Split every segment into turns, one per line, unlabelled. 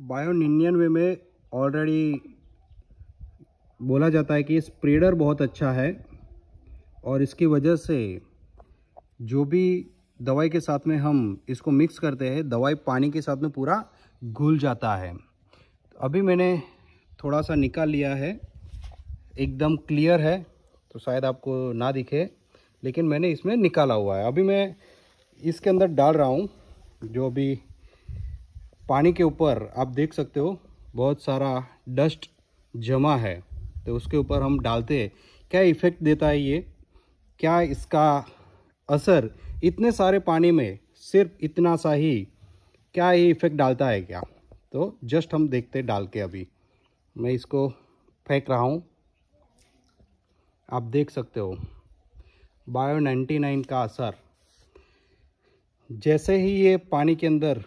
बायोन Indian way में already बोला जाता है कि स्प्रेडर बहुत अच्छा है और इसकी वजह से जो भी दवाई के साथ में हम इसको मिक्स करते हैं दवाई पानी के साथ में पूरा घुल जाता है अभी मैंने थोड़ा सा निकाल लिया है एकदम क्लियर है तो शायद आपको ना दिखे लेकिन मैंने इसमें निकाला हुआ है अभी मैं इसके अंदर डाल रहा हूँ जो भी पानी के ऊपर आप देख सकते हो बहुत सारा डस्ट जमा है तो उसके ऊपर हम डालते हैं क्या इफ़ेक्ट देता है ये क्या इसका असर इतने सारे पानी में सिर्फ इतना सा ही क्या ये इफ़ेक्ट डालता है क्या तो जस्ट हम देखते डाल के अभी मैं इसको फेंक रहा हूँ आप देख सकते हो बायो 99 का असर जैसे ही ये पानी के अंदर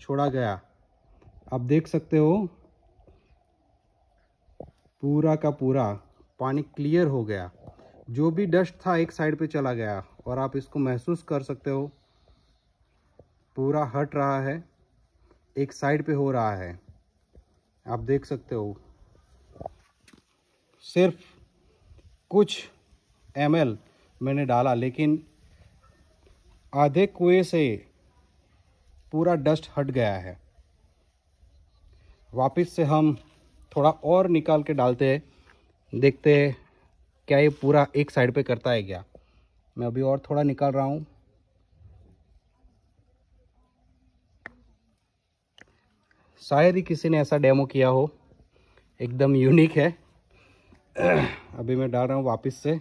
छोड़ा गया आप देख सकते हो पूरा का पूरा पानी क्लियर हो गया जो भी डस्ट था एक साइड पे चला गया और आप इसको महसूस कर सकते हो पूरा हट रहा है एक साइड पे हो रहा है आप देख सकते हो सिर्फ कुछ एम मैंने डाला लेकिन आधे कुएं से पूरा डस्ट हट गया है वापस से हम थोड़ा और निकाल के डालते हैं देखते हैं क्या ये पूरा एक साइड पे करता है क्या मैं अभी और थोड़ा निकाल रहा हूँ शायद ही किसी ने ऐसा डेमो किया हो एकदम यूनिक है अभी मैं डाल रहा हूँ वापस से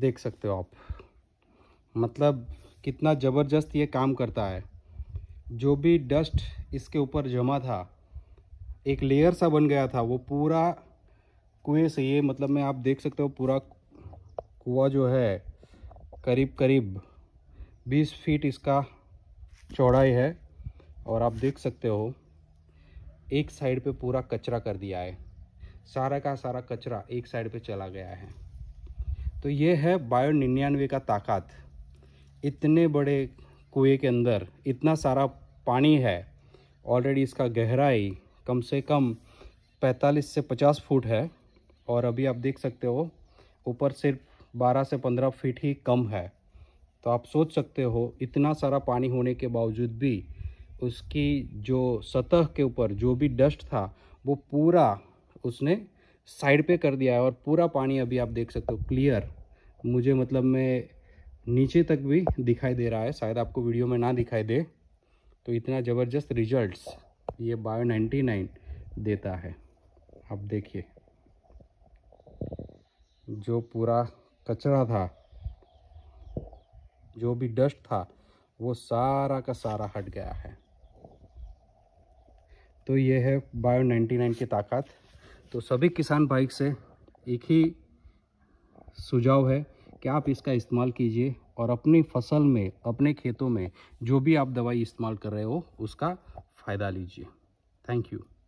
देख सकते हो आप मतलब कितना ज़बरदस्त ये काम करता है जो भी डस्ट इसके ऊपर जमा था एक लेयर सा बन गया था वो पूरा कुएं से ये मतलब मैं आप देख सकते हो पूरा कुआ जो है करीब करीब 20 फीट इसका चौड़ाई है और आप देख सकते हो एक साइड पे पूरा कचरा कर दिया है सारा का सारा कचरा एक साइड पे चला गया है तो ये है बायो निन्यानवे का ताकत इतने बड़े कुएं के अंदर इतना सारा पानी है ऑलरेडी इसका गहराई कम से कम 45 से 50 फुट है और अभी आप देख सकते हो ऊपर सिर्फ 12 से 15 फीट ही कम है तो आप सोच सकते हो इतना सारा पानी होने के बावजूद भी उसकी जो सतह के ऊपर जो भी डस्ट था वो पूरा उसने साइड पे कर दिया है और पूरा पानी अभी आप देख सकते हो क्लियर मुझे मतलब मैं नीचे तक भी दिखाई दे रहा है शायद आपको वीडियो में ना दिखाई दे तो इतना ज़बरदस्त रिजल्ट्स ये बायो 99 देता है आप देखिए जो पूरा कचरा था जो भी डस्ट था वो सारा का सारा हट गया है तो ये है बायो 99 की ताकत तो सभी किसान बाइक से एक ही सुझाव है कि आप इसका इस्तेमाल कीजिए और अपनी फसल में अपने खेतों में जो भी आप दवाई इस्तेमाल कर रहे हो उसका फ़ायदा लीजिए थैंक यू